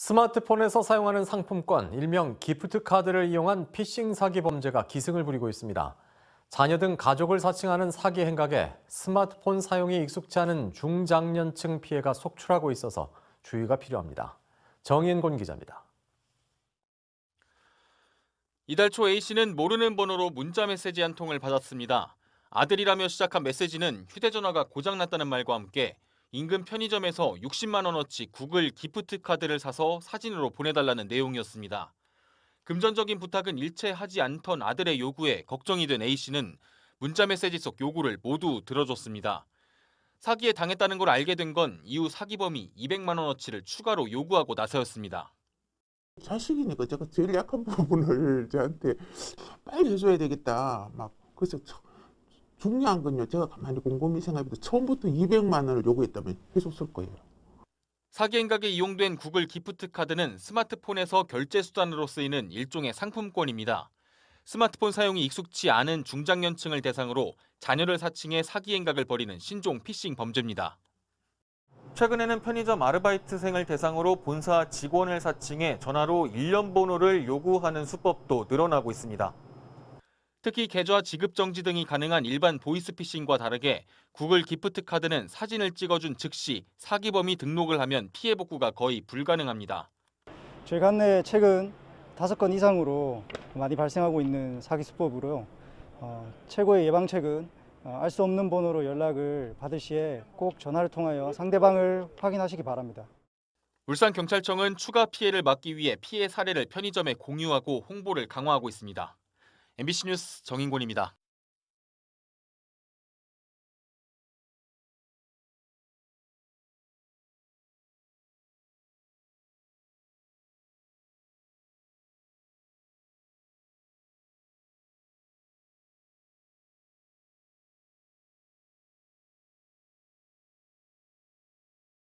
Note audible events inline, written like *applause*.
스마트폰에서 사용하는 상품권, 일명 기프트카드를 이용한 피싱 사기 범죄가 기승을 부리고 있습니다. 자녀 등 가족을 사칭하는 사기 행각에 스마트폰 사용이 익숙치 않은 중장년층 피해가 속출하고 있어서 주의가 필요합니다. 정인곤 기자입니다. 이달 초 A씨는 모르는 번호로 문자 메시지 한 통을 받았습니다. 아들이라며 시작한 메시지는 휴대전화가 고장났다는 말과 함께 인근 편의점에서 60만 원어치 구글 기프트 카드를 사서 사진으로 보내달라는 내용이었습니다. 금전적인 부탁은 일체하지 않던 아들의 요구에 걱정이 된 A씨는 문자 메시지 속 요구를 모두 들어줬습니다. 사기에 당했다는 걸 알게 된 건 이후 사기범이 200만 원어치를 추가로 요구하고 나서였습니다. 자식이니까 제가 제일 약한 *laughs* 부분을 저한테 빨리 해줘야 되겠다. 막 그래서 중요한 건요. 제가 가만히 곰곰이 생각해도 처음부터 200만 원을 요구했다면 계속 쓸 거예요. 사기행각에 이용된 구글 기프트 카드는 스마트폰에서 결제 수단으로 쓰이는 일종의 상품권입니다. 스마트폰 사용이 익숙치 않은 중장년층을 대상으로 자녀를 사칭해 사기행각을 벌이는 신종 피싱 범죄입니다. 최근에는 편의점 아르바이트생을 대상으로 본사 직원을 사칭해 전화로 일련 번호를 요구하는 수법도 늘어나고 있습니다. 특히 계좌 지급 정지 등이 가능한 일반 보이스피싱과 다르게 구글 기프트 카드는 사진을 찍어준 즉시 사기범이 등록을 하면 피해 복구가 거의 불가능합니다. 최근에 최근 5건 이상으로 많이 발생하고 있는 사기 수법으로 어, 최고의 예방책은 어, 알수 없는 번호로 연락을 받을 시에 꼭 전화를 통하여 상대방을 확인하시기 바랍니다. 울산경찰청은 추가 피해를 막기 위해 피해 사례를 편의점에 공유하고 홍보를 강화하고 있습니다. MBC 뉴스 정인곤입니다.